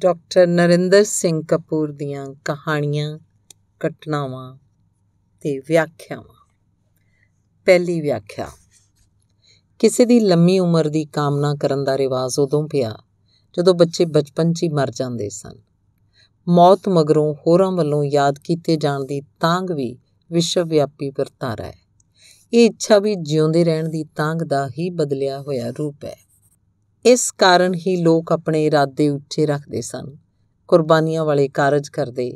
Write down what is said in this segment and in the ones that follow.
doctor Narendra Singh Kapoor ਦੀਆਂ ਕਹਾਣੀਆਂ ਘਟਨਾਵਾਂ ਤੇ ਵਿਆਖਿਆਵਾਂ ਪਹਿਲੀ ਵਿਆਖਿਆ ਕਿਸੇ ਦੀ ਲੰਮੀ ਉਮਰ ਦੀ ਕਾਮਨਾ ਕਰਨ ਦਾ ਰਿਵਾਜ ਉਦੋਂ ਪਿਆ ਜਦੋਂ ਬੱਚੇ ਬਚਪਨ 'ਚ ਹੀ ਮਰ ਜਾਂਦੇ ਸਨ ਮੌਤ ਮਗਰੋਂ ਹੋਰਾਂ ਵੱਲੋਂ ਯਾਦ ਕੀਤੇ ਜਾਣ ਦੀ ਤਾਂਗ ਵੀ ਵਿਸ਼ਵ ਵਿਆਪੀ ਵਰਤਾਰਾ ਹੈ ਇਹ ਇੱਛਾ ਵੀ ਜਿਉਂਦੇ ਰਹਿਣ ਦੀ ਤਾਂਗ ਦਾ ਹੀ ਬਦਲਿਆ ਹੋਇਆ ਰੂਪ ਹੈ ਇਸ ਕਾਰਨ ਹੀ ਲੋਕ ਆਪਣੇ ਇਰਾਦੇ ਉੱਚੇ ਰੱਖਦੇ ਸਨ ਕੁਰਬਾਨੀਆਂ ਵਾਲੇ ਕਾਰਜ ਕਰਦੇ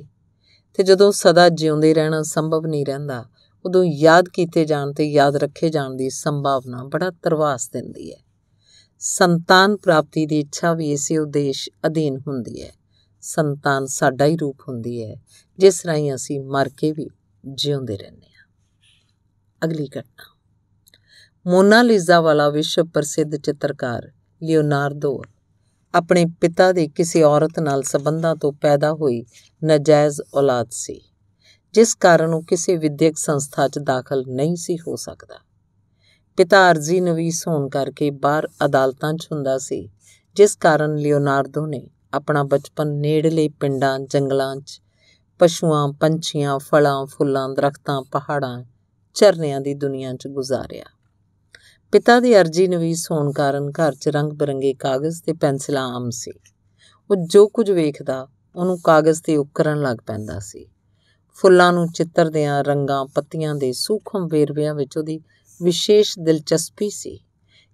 ਤੇ ਜਦੋਂ ਸਦਾ ਜਿਉਂਦੇ ਰਹਿਣਾ ਸੰਭਵ ਨਹੀਂ ਰਹਿੰਦਾ ਉਦੋਂ ਯਾਦ ਕੀਤੇ ਜਾਣ ਤੇ ਯਾਦ ਰੱਖੇ ਜਾਣ ਦੀ ਸੰਭਾਵਨਾ ਬੜਾ ਤਰਵਾਸ ਦਿੰਦੀ ਹੈ ਸੰਤਾਨ ਪ੍ਰਾਪਤੀ ਦੀ ਇੱਛਾ ਵੀ ਇਸੇ ਉਦੇਸ਼ ਅਧੀਨ ਹੁੰਦੀ ਹੈ ਸੰਤਾਨ ਸਾਡਾ ਹੀ ਰੂਪ ਹੁੰਦੀ ਹੈ ਜਿਸ ਰਾਹੀਂ ਅਸੀਂ ਮਰ ਕੇ ਵੀ ਜਿਉਂਦੇ ਰਹਿੰਦੇ ਹਾਂ ਅਗਲੀ ਘਟਨਾ ਮੋਨਾਲੀਜ਼ਾ ਵਾਲਾ ਵਿਸ਼ਵ ਪ੍ਰਸਿੱਧ ਚਿੱਤਰਕਾਰ ਲਿਓਨਾਰਡੋ ਆਪਣੇ ਪਿਤਾ ਦੇ ਕਿਸੇ ਔਰਤ ਨਾਲ ਸਬੰਧਾਂ ਤੋਂ ਪੈਦਾ ਹੋਈ ਨਜਾਇਜ਼ ਔਲਾਦ ਸੀ ਜਿਸ ਕਾਰਨ ਉਹ ਕਿਸੇ ਵਿਦਿਅਕ ਸੰਸਥਾ 'ਚ ਦਾਖਲ ਨਹੀਂ ਸੀ ਹੋ ਸਕਦਾ ਪਿਤਾ ਅਰਜ਼ੀ ਨਵੀਸ ਹੋਣ ਕਰਕੇ ਬਾਹਰ ਅਦਾਲਤਾਂ 'ਚ ਹੁੰਦਾ ਸੀ ਜਿਸ ਕਾਰਨ ਲਿਓਨਾਰਡੋ ਨੇ ਆਪਣਾ ਬਚਪਨ ਨੇੜਲੇ ਪਿੰਡਾਂ ਜੰਗਲਾਂ 'ਚ ਪਸ਼ੂਆਂ ਪੰਛੀਆਂ ਫਲਾਂ ਫੁੱਲਾਂ ਦਰਖਤਾਂ ਪਹਾੜਾਂ ਚਰਨਿਆਂ ਦੀ ਦੁਨੀਆ 'ਚ ਗੁਜ਼ਾਰਿਆ ਪਿਤਾ ਦੀ ਅਰਜ਼ੀ ਨਵੀਸ ਹੋਣ ਕਾਰਨ ਘਰ 'ਚ ਰੰਗ ਬਰੰਗੇ ਕਾਗਜ਼ ਤੇ ਪੈਨਸਲਾਂ ਆਮ ਸੀ ਉਹ ਜੋ ਕੁਝ ਵੇਖਦਾ ਉਹਨੂੰ ਕਾਗਜ਼ ਤੇ ਉਕਰਨ ਲੱਗ ਪੈਂਦਾ ਸੀ ਫੁੱਲਾਂ ਨੂੰ ਚਿੱਤਰਦਿਆਂ ਰੰਗਾਂ ਪੱਤੀਆਂ ਦੇ ਸੂਖਮ ਵੇਰਵਿਆਂ ਵਿੱਚ ਉਹਦੀ ਵਿਸ਼ੇਸ਼ ਦਿਲਚਸਪੀ ਸੀ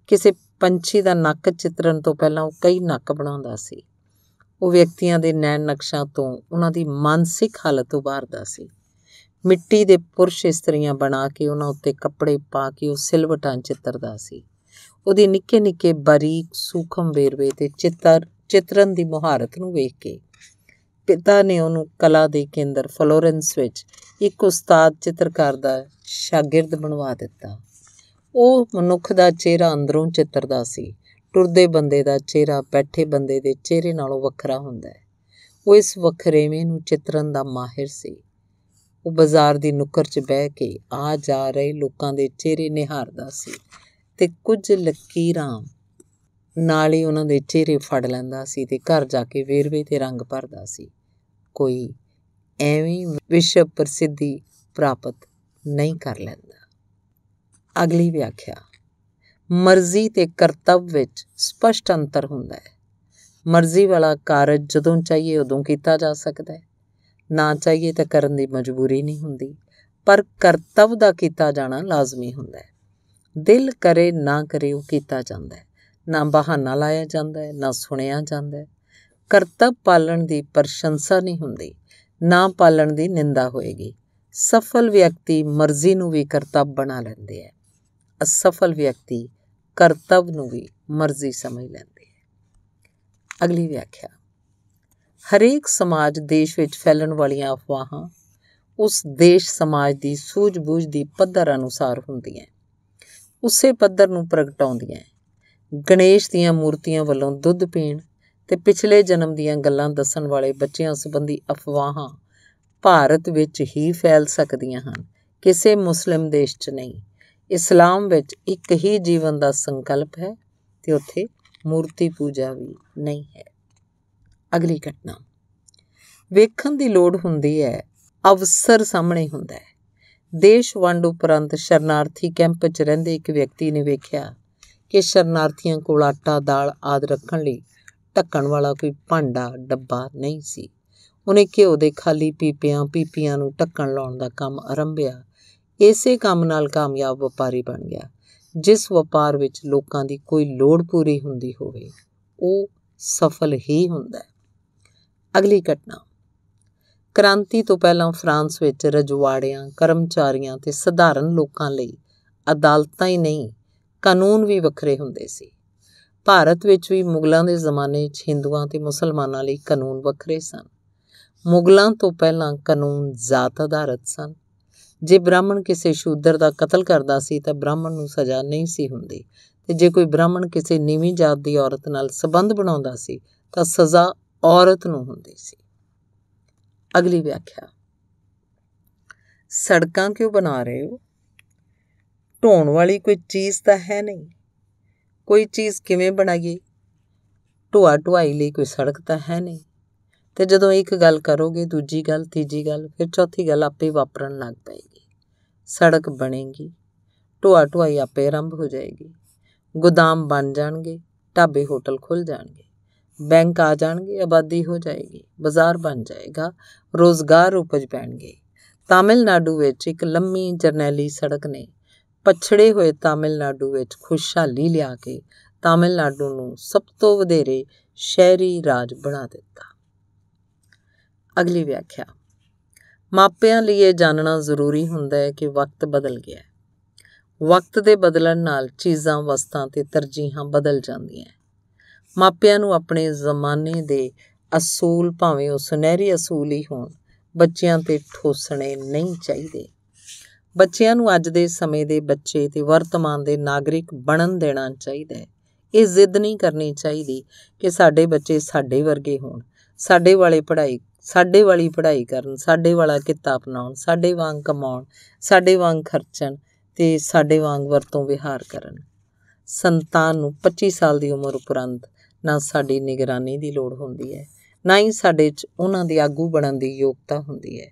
ਕਿਸੇ ਪੰਛੀ ਦਾ ਨੱਕ ਚਿੱਤਰਨ ਤੋਂ ਪਹਿਲਾਂ ਉਹ ਕਈ ਨੱਕ ਬਣਾਉਂਦਾ ਸੀ ਉਹ ਵਿਅਕਤੀਆਂ ਦੇ ਨੈਣ ਨਕਸ਼ਾ ਤੋਂ ਉਹਨਾਂ ਦੀ ਮਾਨਸਿਕ ਹਾਲਤ ਉਭਾਰਦਾ ਸੀ ਮਿੱਟੀ ਦੇ ਪੁਰਸ਼ ਇਸਤਰੀਆਂ ਬਣਾ ਕੇ ਉਹਨਾਂ ਉੱਤੇ ਕੱਪੜੇ ਪਾ ਕੇ ਉਹ ਸਿਲਵਟਾਂ ਚਿੱਤਰਦਾ ਸੀ ਉਹਦੇ ਨਿੱਕੇ ਨਿੱਕੇ ਬਾਰੀਕ ਸੂਖਮ ਵੇਰਵੇ ਤੇ ਚਿੱਤਰ ਚਿਤਰਨ ਦੀ ਮੁਹਾਰਤ ਨੂੰ ਵੇਖ ਕੇ ਪਿਤਾ ਨੇ ਉਹਨੂੰ ਕਲਾ ਦੇ ਕੇਂਦਰ ਫਲੋਰੈਂਸ ਵਿੱਚ ਇੱਕ ਉਸਤਾਦ ਚਿੱਤਰਕਾਰ ਦਾ ਸ਼ਾਗਿਰਦ ਬਣਵਾ ਦਿੱਤਾ ਉਹ ਮਨੁੱਖ ਦਾ ਚਿਹਰਾ ਅੰਦਰੋਂ ਚਿੱਤਰਦਾ ਸੀ ਟੁਰਦੇ ਬੰਦੇ ਦਾ ਚਿਹਰਾ ਬੈਠੇ ਬੰਦੇ ਦੇ ਚਿਹਰੇ ਨਾਲੋਂ ਵੱਖਰਾ ਹੁੰਦਾ ਹੈ ਉਹ ਇਸ ਵੱਖਰੇਵੇਂ ਨੂੰ ਚਿੱਤਰਨ ਦਾ ਮਾਹਿਰ ਸੀ ਉਹ ਬਾਜ਼ਾਰ ਦੀ ਨੁੱਕਰ 'ਚ ਬਹਿ ਕੇ ਆ ਜਾ ਰਹੇ ਲੋਕਾਂ ਦੇ ਚਿਹਰੇ ਨਿਹਾਰਦਾ ਸੀ ਤੇ ਕੁਝ ਲਕੀਰਾਂ ਨਾਲ ਹੀ ਉਹਨਾਂ ਦੇ ਚਿਹਰੇ ਫੜ ਲੈਂਦਾ ਸੀ ਤੇ ਘਰ ਜਾ ਕੇ ਵੇਰਵੇ ਤੇ ਰੰਗ ਭਰਦਾ ਸੀ ਕੋਈ ਐਵੇਂ ਵਿਸ਼ਵ ਪ੍ਰਸਿੱਧੀ ਪ੍ਰਾਪਤ ਨਹੀਂ ਕਰ ਲੈਂਦਾ ਅਗਲੀ ਵਿਆਖਿਆ ਮਰਜ਼ੀ ਤੇ ਕਰਤੱਵ ਵਿੱਚ ਸਪਸ਼ਟ ਅੰਤਰ ਹੁੰਦਾ ਹੈ ਮਰਜ਼ੀ ਵਾਲਾ ਕਾਰਜ ਜਦੋਂ ਚਾਹੀਏ ਉਦੋਂ ਕੀਤਾ ਜਾ ਸਕਦਾ ਹੈ ਨਾ ਚਾਹੀਏ ਤਾਂ ਕਰਨ ਦੀ ਮਜਬੂਰੀ ਨਹੀਂ ਹੁੰਦੀ ਪਰ ਕਰਤੱਵ ਦਾ ਕੀਤਾ ਜਾਣਾ ਲਾਜ਼ਮੀ ਹੁੰਦਾ ਹੈ ਦਿਲ ਕਰੇ ਨਾ ਕਰੇ ਉਹ ਕੀਤਾ ਜਾਂਦਾ ਹੈ ਨਾ ਬਹਾਨਾ ਲਾਇਆ ਜਾਂਦਾ ਹੈ ਨਾ ਸੁਣਿਆ ਜਾਂਦਾ ਹੈ ਕਰਤੱਵ ਪਾਲਣ ਦੀ ਪ੍ਰਸ਼ੰਸਾ ਨਹੀਂ ਹੁੰਦੀ ਨਾ ਪਾਲਣ ਦੀ ਨਿੰਦਾ ਹੋਏਗੀ ਸਫਲ ਵਿਅਕਤੀ ਮਰਜ਼ੀ ਨੂੰ ਵੀ ਕਰਤੱਵ ਬਣਾ ਲੈਂਦੇ ਹੈ ਅਸਫਲ ਵਿਅਕਤੀ ਕਰਤੱਵ ਨੂੰ ਵੀ ਮਰਜ਼ੀ ਸਮਝ ਲੈਂਦੇ ਹੈ ਅਗਲੀ ਵਿਆਖਿਆ ਹਰੇਕ ਸਮਾਜ ਦੇਸ਼ ਵਿੱਚ ਫੈਲਣ ਵਾਲੀਆਂ ਅਫਵਾਹਾਂ ਉਸ ਦੇਸ਼ ਸਮਾਜ ਦੀ ਸੂਝ-ਬੂਝ ਦੀ ਪੱਧਰ ਅਨੁਸਾਰ ਹੁੰਦੀਆਂ ਉਸੇ ਪੱਧਰ ਨੂੰ ਪ੍ਰਗਟਾਉਂਦੀਆਂ ਗਣੇਸ਼ ਦੀਆਂ ਮੂਰਤੀਆਂ ਵੱਲੋਂ ਦੁੱਧ ਪੀਣ ਤੇ ਪਿਛਲੇ ਜਨਮ ਦੀਆਂ ਗੱਲਾਂ ਦੱਸਣ ਵਾਲੇ ਬੱਚਿਆਂ ਸੰਬੰਧੀ ਅਫਵਾਹਾਂ ਭਾਰਤ ਵਿੱਚ ਹੀ ਫੈਲ ਸਕਦੀਆਂ ਹਨ ਕਿਸੇ ਮੁਸਲਮ ਦੇਸ਼ 'ਚ ਨਹੀਂ ਇਸਲਾਮ ਵਿੱਚ ਇੱਕ ਹੀ ਜੀਵਨ ਦਾ ਸੰਕਲਪ ਹੈ ਤੇ ਉੱਥੇ ਮੂਰਤੀ ਪੂਜਾ ਵੀ ਨਹੀਂ ਹੈ ਅਗਲੀ ਘਟਨਾ ਵੇਖਣ ਦੀ ਲੋੜ ਹੁੰਦੀ ਹੈ ਅਵਸਰ ਸਾਹਮਣੇ ਹੁੰਦਾ ਹੈ ਦੇਸ਼ ਵੰਡ ਉਪਰੰਤ ਸ਼ਰਨਾਰਥੀ ਕੈਂਪ 'ਚ ਰਹਿੰਦੇ ਇੱਕ ਵਿਅਕਤੀ ਨੇ ਵੇਖਿਆ ਕਿ ਸ਼ਰਨਾਰਥੀਆਂ ਕੋਲ ਆਟਾ ਦਾਲ ਆਦ ਰੱਖਣ ਲਈ ਢੱਕਣ ਵਾਲਾ ਕੋਈ ਭਾਂਡਾ ਡੱਬਾ ਨਹੀਂ ਸੀ ਉਹਨੇ ਘਿਓ ਦੇ ਖਾਲੀ ਪੀਪਿਆਂ ਪੀਪੀਆਂ ਨੂੰ ਢੱਕਣ ਲਾਉਣ ਦਾ ਕੰਮ ਆਰੰਭਿਆ ਇਸੇ ਕੰਮ ਨਾਲ ਕਾਮਯਾਬ ਵਪਾਰੀ ਬਣ ਗਿਆ ਜਿਸ ਵਪਾਰ ਵਿੱਚ ਲੋਕਾਂ ਦੀ ਕੋਈ ਲੋੜ ਪੂਰੀ ਹੁੰਦੀ ਹੋਵੇ ਉਹ ਸਫਲ ਹੀ ਹੁੰਦਾ ਹੈ ਅਗਲੀ ਘਟਨਾ ਕ੍ਰਾਂਤੀ ਤੋਂ ਪਹਿਲਾਂ ਫਰਾਂਸ ਵਿੱਚ ਰਜਵਾੜਿਆਂ ਕਰਮਚਾਰੀਆਂ ਤੇ ਸਧਾਰਨ ਲੋਕਾਂ ਲਈ ਅਦਾਲਤਾਂ ਹੀ ਨਹੀਂ ਕਾਨੂੰਨ ਵੀ ਵੱਖਰੇ ਹੁੰਦੇ ਸੀ ਭਾਰਤ ਵਿੱਚ ਵੀ ਮੁਗਲਾਂ ਦੇ ਜ਼ਮਾਨੇ 'ਚ ਹਿੰਦੂਆਂ ਤੇ ਮੁਸਲਮਾਨਾਂ ਲਈ ਕਾਨੂੰਨ ਵੱਖਰੇ ਸਨ ਮੁਗਲਾਂ ਤੋਂ ਪਹਿਲਾਂ ਕਾਨੂੰਨ ਜ਼ਾਤ ਆਧਾਰਿਤ ਸਨ ਜੇ ਬ੍ਰਾਹਮਣ ਕਿਸੇ ਸ਼ੂਦਰ ਦਾ ਕਤਲ ਕਰਦਾ ਸੀ ਤਾਂ ਬ੍ਰਾਹਮਣ ਨੂੰ ਸਜ਼ਾ ਨਹੀਂ ਸੀ ਹੁੰਦੀ ਤੇ ਜੇ ਕੋਈ ਬ੍ਰਾਹਮਣ ਕਿਸੇ ਨੀਵੀਂ ਜਾਤ ਦੀ ਔਰਤ ਨਾਲ ਸਬੰਧ ਬਣਾਉਂਦਾ ਸੀ ਤਾਂ ਸਜ਼ਾ ਔਰਤ ਨੂੰ ਹੁੰਦੀ ਸੀ ਅਗਲੀ ਵਿਆਖਿਆ ਸੜਕਾਂ ਕਿਉਂ ਬਣਾ ਰਹੇ ਹੋ ਢੋਣ ਵਾਲੀ ਕੋਈ ਚੀਜ਼ ਤਾਂ ਹੈ ਨਹੀਂ ਕੋਈ ਚੀਜ਼ ਕਿਵੇਂ ਬਣਾਈਏ ਢੋਆ ਢੁਆਈ ਲਈ ਕੋਈ ਸੜਕ ਤਾਂ ਹੈ ਨਹੀਂ ਤੇ ਜਦੋਂ ਇੱਕ ਗੱਲ ਕਰੋਗੇ ਦੂਜੀ ਗੱਲ ਤੀਜੀ ਗੱਲ ਫਿਰ ਚੌਥੀ ਗੱਲ ਆਪੇ ਵਾਪਰਨ ਲੱਗ ਪਏਗੀ ਸੜਕ ਬਣੇਗੀ ਢੋਆ ਢੁਆਈ ਆਪੇ ਆਰੰਭ ਹੋ ਜਾਏਗੀ ਗੋਦਾਮ ਬਣ ਜਾਣਗੇ ਢਾਬੇ ਹੋਟਲ ਖੁੱਲ ਜਾਣਗੇ ਬੈਂਕ ਆ ਜਾਣਗੇ ਆਬਾਦੀ ਹੋ ਜਾਏਗੀ ਬਾਜ਼ਾਰ ਬਣ ਜਾਏਗਾ ਰੋਜ਼ਗਾਰ ਉਪਜ ਪੈਣਗੇ ਤਾਮਿਲਨਾਡੂ ਵਿੱਚ ਇੱਕ ਲੰਮੀ ਜਰਨੈਲੀ ਸੜਕ ਨੇ ਪਛੜੇ ਹੋਏ ਤਾਮਿਲਨਾਡੂ ਵਿੱਚ ਖੁਸ਼ਹਾਲੀ ਲਿਆ ਕੇ ਤਾਮਿਲਨਾਡੂ ਨੂੰ ਸਭ ਤੋਂ ਵਧੇਰੇ ਸ਼ਹਿਰੀ ਰਾਜ ਬਣਾ ਦਿੱਤਾ ਅਗਲੀ ਵਿਆਖਿਆ ਮਾਪਿਆਂ ਲਈ ਇਹ ਜਾਣਨਾ ਜ਼ਰੂਰੀ ਹੁੰਦਾ ਹੈ ਕਿ ਵਕਤ ਬਦਲ ਗਿਆ ਹੈ ਵਕਤ ਦੇ ਬਦਲਣ ਨਾਲ ਚੀਜ਼ਾਂ ਵਸਤਾਂ ਤੇ ਤਰਜੀਹਾਂ ਬਦਲ ਜਾਂਦੀਆਂ ਮਾਪਿਆਂ ਨੂੰ ਆਪਣੇ ਜ਼ਮਾਨੇ ਦੇ ਅਸੂਲ ਭਾਵੇਂ ਉਹ ਸੁਨਹਿਰੀ ਅਸੂਲ ਹੀ ਹੋਣ ਬੱਚਿਆਂ ਤੇ ਠੋਸਣੇ ਨਹੀਂ ਚਾਹੀਦੇ ਬੱਚਿਆਂ ਨੂੰ ਅੱਜ ਦੇ ਸਮੇਂ ਦੇ ਬੱਚੇ ਤੇ ਵਰਤਮਾਨ ਦੇ ਨਾਗਰਿਕ ਬਣਨ ਦੇਣਾ ਚਾਹੀਦਾ ਹੈ ਇਹ ਜ਼ਿੱਦ ਨਹੀਂ ਕਰਨੀ ਚਾਹੀਦੀ ਕਿ ਸਾਡੇ ਬੱਚੇ ਸਾਡੇ ਵਰਗੇ ਹੋਣ ਸਾਡੇ ਵਾਲੇ ਪੜ੍ਹਾਈ ਸਾਡੇ ਵਾਲੀ ਪੜ੍ਹਾਈ ਕਰਨ ਸਾਡੇ ਵਾਲਾ ਕਿੱਤਾ ਅਪਣਾਉਣ ਸਾਡੇ ਵਾਂਗ ਕਮਾਉਣ ਸਾਡੇ ਵਾਂਗ ਖਰਚਣ ਤੇ ਸਾਡੇ ਵਾਂਗ ਵਰਤੋਂ ਵਿਹਾਰ ਕਰਨ ਸੰਤਾਨ ਨੂੰ 25 ਸਾਲ ਦੀ ਉਮਰ ਉਪਰੰਤ ਨਾ ਸਾਡੀ ਨਿਗਰਾਨੀ ਦੀ ਲੋੜ ਹੁੰਦੀ ਹੈ ਨਾ ਹੀ ਸਾਡੇ 'ਚ ਉਹਨਾਂ ਦੇ ਆਗੂ ਬਣਨ ਦੀ ਯੋਗਤਾ ਹੁੰਦੀ ਹੈ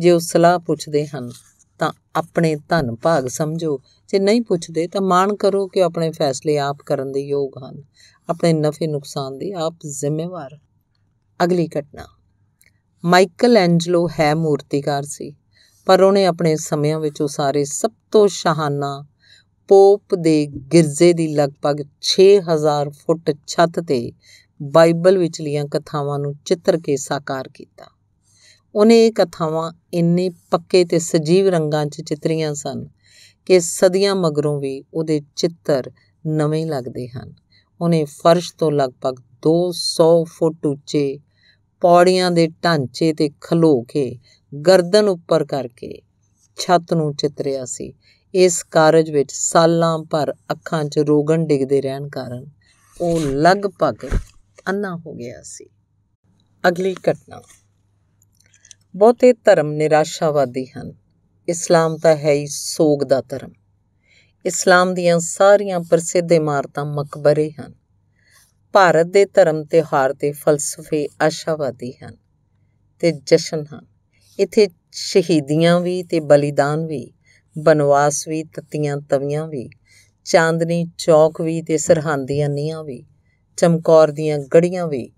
ਜੇ ਉਹ ਸਲਾਹ ਪੁੱਛਦੇ ਹਨ ਤਾਂ ਆਪਣੇ ਧਨ ਭਾਗ ਸਮਝੋ ਜੇ ਨਹੀਂ ਪੁੱਛਦੇ ਤਾਂ ਮਾਣ ਕਰੋ ਕਿ ਆਪਣੇ ਫੈਸਲੇ ਆਪ ਕਰਨ ਦੇ ਯੋਗ ਹਨ ਆਪਣੇ ਨਫੇ ਨੁਕਸਾਨ ਦੇ ਆਪ ਜ਼ਿੰਮੇਵਾਰ ਅਗਲੀ ਘਟਨਾ ਮਾਈਕਲ ਐਂਜਲੋ ਹੈ ਮੂਰਤੀਕਾਰ ਸੀ ਪਰ ਉਹਨੇ ਆਪਣੇ ਸਮਿਆਂ ਵਿੱਚ ਉਹ ਸਾਰੇ ਸਭ ਤੋਂ ਸ਼ਾਹਾਨਾ ਪੋਪ ਦੇ ਗਿਰਜੇ ਦੀ ਲਗਭਗ 6000 ਫੁੱਟ ਛੱਤ ਤੇ ਬਾਈਬਲ ਵਿਚਲੀਆਂ ਕਥਾਵਾਂ ਨੂੰ ਚਿੱਤਰ ਕੇ ਸਾਕਾਰ ਕੀਤਾ ਉਹਨੇ ਇਹ ਕਥਾਵਾਂ ਇੰਨੇ ਪੱਕੇ ਤੇ ਸਜੀਵ ਰੰਗਾਂ 'ਚ ਚਿੱਤਰੀਆਂ ਸਨ ਕਿ ਸਦੀਆਂ ਮਗਰੋਂ ਵੀ ਉਹਦੇ ਚਿੱਤਰ ਨਵੇਂ ਲੱਗਦੇ ਹਨ ਉਹਨੇ ਫਰਸ਼ ਤੋਂ ਲਗਭਗ 200 ਫੁੱਟ ਉੱਚੇ ਪੌੜੀਆਂ ਦੇ ਢਾਂਚੇ ਤੇ ਖਲੋ ਕੇ ਗਰਦਨ ਉੱਪਰ ਕਰਕੇ ਛੱਤ ਨੂੰ ਚਿੱਤਰਿਆ ਸੀ ਇਸ ਕਾਰਜ ਵਿੱਚ ਸਾਲਾਂ ਭਰ ਅੱਖਾਂ 'ਚ ਰੋਗਨ ਡਿੱਗਦੇ ਰਹਿਣ ਕਾਰਨ ਉਹ ਲਗਭਗ ਅੰਨਾ ਹੋ ਗਿਆ ਸੀ ਅਗਲੀ ਘਟਨਾ ਬਹੁਤੇ ਧਰਮ ਨਿਰਾਸ਼ਾਵਾਦੀ ਹਨ ਇਸਲਾਮ ਤਾਂ ਹੈ ਹੀ ਸੋਗ ਦਾ ਧਰਮ ਇਸਲਾਮ ਦੀਆਂ ਸਾਰੀਆਂ ਪ੍ਰਸਿੱਧ ਇਮਾਰਤਾਂ ਮਕਬਰੇ ਹਨ ਭਾਰਤ ਦੇ ਧਰਮ ਤਿਹਾਰ ਤੇ ਫਲਸਫੇ ਆਸ਼ਾਵਾਦੀ ਹਨ ਤੇ ਜਸ਼ਨ ਹਨ ਇੱਥੇ ਸ਼ਹੀਦੀਆਂ ਵੀ ਤੇ ਬਲੀਦਾਨ ਵੀ ਬਨਵਾਸ ਵੀ ਤਤੀਆਂ ਤਵੀਆਂ ਵੀ ਚਾਂਦਨੀ ਚੌਕ ਵੀ ਤੇ ਸਰਹੰਦੀਆਂ ਨੀਆਂ ਵੀ ਚਮਕੌਰ ਦੀਆਂ ਗੜੀਆਂ ਵੀ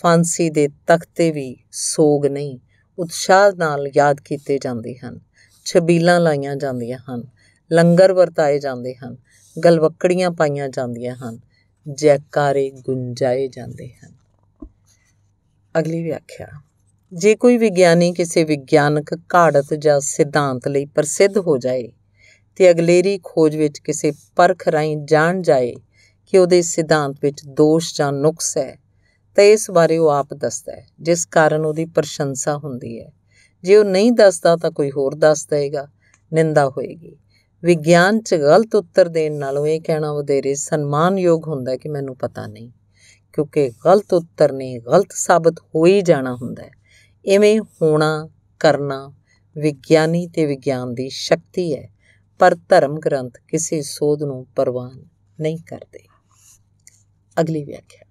ਫਾਂਸੀ ਦੇ ਤਖਤੇ ਵੀ ਸੋਗ ਨਹੀਂ ਉਤਸ਼ਾਹ ਨਾਲ ਯਾਦ ਕੀਤੇ ਜਾਂਦੇ ਹਨ ਛਬੀਲਾਂ ਲਾਈਆਂ ਜਾਂਦੀਆਂ ਹਨ ਲੰਗਰ ਵਰਤਾਏ ਜਾਂਦੇ ਹਨ ਗਲਵਕੜੀਆਂ ਪਾਈਆਂ ਜਾਂਦੀਆਂ ਹਨ ਜੈਕਾਰੇ ਗੁੰਜਾਏ ਜਾਂਦੇ ਹਨ ਅਗਲੀ ਵਿਆਖਿਆ ਜੇ ਕੋਈ ਵਿਗਿਆਨੀ ਕਿਸੇ ਵਿਗਿਆਨਕ ਘਾੜਤ ਜਾਂ ਸਿਧਾਂਤ ਲਈ ਪ੍ਰਸਿੱਧ ਹੋ ਜਾਏ ਤੇ ਅਗਲੇਰੀ ਖੋਜ ਵਿੱਚ ਕਿਸੇ ਪਰਖ ਰਾਈ ਜਾਣ ਜਾਏ ਕਿ ਉਹਦੇ ਸਿਧਾਂਤ ਵਿੱਚ ਦੋਸ਼ ਜਾਂ ਨੁਕਸ ਹੈ ਤਾਂ ਇਸ ਬਾਰੇ ਉਹ ਆਪ ਦੱਸਦਾ ਹੈ ਜਿਸ ਕਾਰਨ ਉਹਦੀ ਪ੍ਰਸ਼ੰਸਾ ਹੁੰਦੀ ਹੈ ਜੇ ਉਹ ਨਹੀਂ ਦੱਸਦਾ ਤਾਂ ਕੋਈ ਹੋਰ ਦੱਸ ਦੇਗਾ ਨਿੰਦਾ ਹੋਏਗੀ ਵਿਗਿਆਨ 'ਚ ਗਲਤ ਉੱਤਰ ਦੇਣ ਨਾਲੋਂ ਇਹ ਕਹਿਣਾ ਵਧੇਰੇ ਸਨਮਾਨਯੋਗ ਹੁੰਦਾ ਕਿ ਮੈਨੂੰ ਪਤਾ ਨਹੀਂ ਕਿਉਂਕਿ ਗਲਤ ਉੱਤਰ ਨੇ ਗਲਤ ਸਾਬਤ ਹੋ ਹੀ ਜਾਣਾ ਹੁੰਦਾ ਹੈ ਇਵੇਂ ਹੋਣਾ ਕਰਨਾ ਵਿਗਿਆਨੀ ਤੇ ਵਿਗਿਆਨ ਦੀ ਸ਼ਕਤੀ ਹੈ ਪਰ ਧਰਮ ਗ੍ਰੰਥ ਕਿਸੇ ਸੋਧ ਨੂੰ ਪਰਵਾਹ ਨਹੀਂ ਕਰਦੇ ਅਗਲੀ ਵਿਆਖਿਆ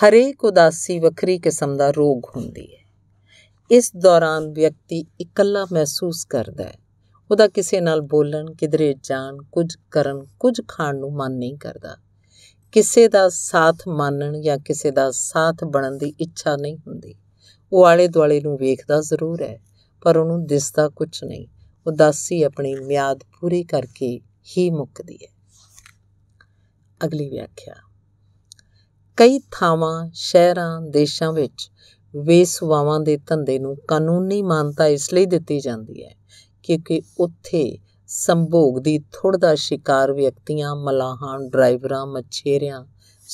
ਹਰੇਕ ਉਦਾਸੀ ਵੱਖਰੀ ਕਿਸਮ ਦਾ ਰੋਗ ਹੁੰਦੀ ਹੈ ਇਸ ਦੌਰਾਨ ਵਿਅਕਤੀ ਇਕੱਲਾ ਮਹਿਸੂਸ ਕਰਦਾ ਹੈ ਉਹਦਾ ਕਿਸੇ ਨਾਲ ਬੋਲਣ ਕਿਧਰੇ ਜਾਣ ਕੁਝ ਕਰਨ ਕੁਝ ਖਾਣ ਨੂੰ ਮਨ ਨਹੀਂ ਕਰਦਾ ਕਿਸੇ ਦਾ ਸਾਥ ਮੰਨਣ ਜਾਂ ਕਿਸੇ ਦਾ ਸਾਥ ਬਣਨ ਦੀ ਇੱਛਾ ਨਹੀਂ ਹੁੰਦੀ ਉਹ ਆਲੇ ਦੁਆਲੇ ਨੂੰ ਵੇਖਦਾ ਜ਼ਰੂਰ ਹੈ ਪਰ ਉਹਨੂੰ ਦਿਸਦਾ ਕੁਝ ਨਹੀਂ ਉਦਾਸੀ ਆਪਣੀ ਮਿਆਦ ਪੂਰੀ ਕਰਕੇ ਹੀ ਮੁੱਕਦੀ ਹੈ ਅਗਲੀ ਵਿਆਖਿਆ ਕਈ ਥਾਵਾਂ ਸ਼ਹਿਰਾਂ ਦੇਸ਼ਾਂ ਵਿੱਚ ਵੇਸਵਾਵਾਂ ਦੇ ਧੰਦੇ ਨੂੰ ਕਾਨੂੰਨੀ ਮਾਨਤਾ ਇਸ ਲਈ ਦਿੱਤੀ ਜਾਂਦੀ ਹੈ ਕਿਉਂਕਿ ਉੱਥੇ ਸੰਭੋਗ ਦੀ ਥੁੜ ਦਾ ਸ਼ਿਕਾਰ ਵਿਅਕਤੀਆਂ ਮਲਾਹਾਂ ਡਰਾਈਵਰਾਂ ਮਛੇਰਿਆਂ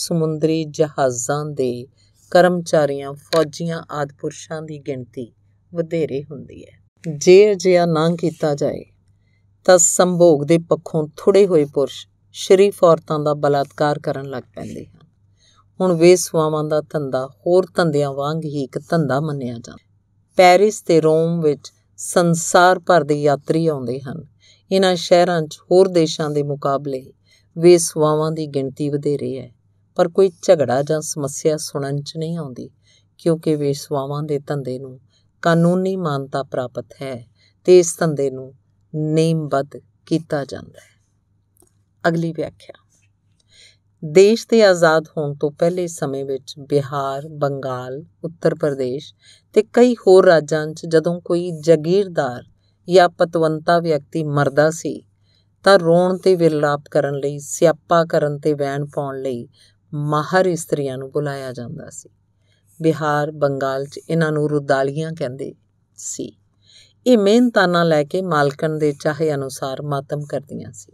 ਸਮੁੰਦਰੀ ਜਹਾਜ਼ਾਂ ਦੇ ਕਰਮਚਾਰੀਆਂ ਫੌਜੀਆਂ ਆਦਿ ਪੁਰਸ਼ਾਂ ਦੀ ਗਿਣਤੀ ਵਧੇਰੇ ਹੁੰਦੀ ਹੈ ਜੇ ਅਜਿਹਾ ਨਾ ਕੀਤਾ ਜਾਏ ਤਾਂ ਸੰਭੋਗ ਦੇ ਪੱਖੋਂ ਥੋੜੇ ਹੋਏ ਪੁਰਸ਼ ਸ਼ਰੀਫ ਔਰਤਾਂ ਦਾ ਬਲਾਤਕਾਰ ਕਰਨ ਲੱਗ ਪੈਂਦੇ ਹਨ ਹੁਣ ਵੇਸਵਾਵਾਂ ਦਾ ਧੰਦਾ ਹੋਰ ਧੰਦਿਆਂ ਵਾਂਗ ਹੀ ਇੱਕ ਧੰਦਾ ਮੰਨਿਆ ਜਾਂਦਾ ਪੈਰਿਸ ਤੇ ਰੋਮ ਵਿੱਚ ਸੰਸਾਰ ਭਰ ਦੇ ਯਾਤਰੀ ਆਉਂਦੇ ਹਨ ਇਹਨਾਂ ਸ਼ਹਿਰਾਂ 'ਚ ਹੋਰ ਦੇਸ਼ਾਂ ਦੇ ਮੁਕਾਬਲੇ ਵੇਸਵਾਵਾਂ ਦੀ ਗਿਣਤੀ ਵਧੇਰੇ ਹੈ ਪਰ ਕੋਈ ਝਗੜਾ ਜਾਂ ਸਮੱਸਿਆ ਸੁਣਨ 'ਚ ਨਹੀਂ ਆਉਂਦੀ ਕਿਉਂਕਿ ਵੇਸਵਾਵਾਂ ਦੇ ਧੰਦੇ ਨੂੰ ਕਾਨੂੰਨੀ ਮਾਨਤਾ ਪ੍ਰਾਪਤ ਹੈ ਤੇ ਇਸ ਧੰਦੇ ਨੂੰ ਨੇਮਬੱਧ ਕੀਤਾ ਜਾਂਦਾ ਹੈ ਅਗਲੀ ਵਿਆਖਿਆ ਦੇਸ਼ ਤੇ ਆਜ਼ਾਦ ਹੋਣ ਤੋਂ ਪਹਿਲੇ ਸਮੇਂ ਵਿੱਚ ਬਿਹਾਰ, ਬੰਗਾਲ, ਉੱਤਰ ਪ੍ਰਦੇਸ਼ ਤੇ ਕਈ ਹੋਰ ਰਾਜਾਂ 'ਚ ਜਦੋਂ ਕੋਈ ਜ਼ਗੀਰਦਾਰ ਜਾਂ ਪਤਵੰਤਾ ਵਿਅਕਤੀ ਮਰਦਾ ਸੀ ਤਾਂ ਰੋਣ ਤੇ ਵਿਰਲਾਪ ਕਰਨ ਲਈ ਸਿਆਪਾ ਕਰਨ ਤੇ ਵੈਣ ਪਾਉਣ ਲਈ ਮਾਹਰ ਇਸਤਰੀਆਂ ਨੂੰ ਬੁਲਾਇਆ ਜਾਂਦਾ ਸੀ ਬਿਹਾਰ ਬੰਗਾਲ 'ਚ ਇਹਨਾਂ ਨੂੰ ਰੁਦਾਲੀਆਂ ਕਹਿੰਦੇ ਸੀ ਇਹ ਮਿਹਨਤਾਨਾ ਲੈ ਕੇ ਮਾਲਕਣ ਦੇ ਚਾਹੇ ਅਨੁਸਾਰ ਮਾਤਮ ਕਰਦੀਆਂ ਸੀ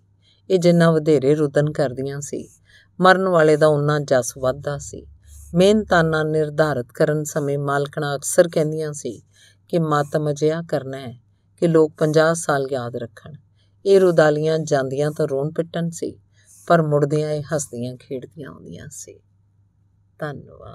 ਇਹ ਜਿੰਨਾ ਵਧੇਰੇ ਰੁਦਨ ਕਰਦੀਆਂ ਸੀ ਮਰਨ ਵਾਲੇ ਦਾ ਉਹਨਾਂ ਜਸ ਵੱਧਦਾ ਸੀ ਮਿਹਨਤਾਨਾ ਨਿਰਧਾਰਤ ਕਰਨ ਸਮੇਂ ਮਾਲਕਣਾ ਅਕਸਰ ਕਹਿੰਦੀਆਂ ਸੀ ਕਿ ਮਾਤਮ ਜਿਆ ਕਰਨਾ ਹੈ ਕਿ ਲੋਕ 50 ਸਾਲ ਯਾਦ ਰੱਖਣ ਇਹ ਰੁਦਾਲੀਆਂ ਜਾਂਦੀਆਂ ਤਾਂ ਰੋਣ ਪਿੱਟਣ ਸੀ ਪਰ ਮੁੜਦਿਆਂ ਇਹ ਹੱਸਦੀਆਂ ਖੇਡਦੀਆਂ ਆਉਂਦੀਆਂ ਸੀ ਧੰਨਵਾਦ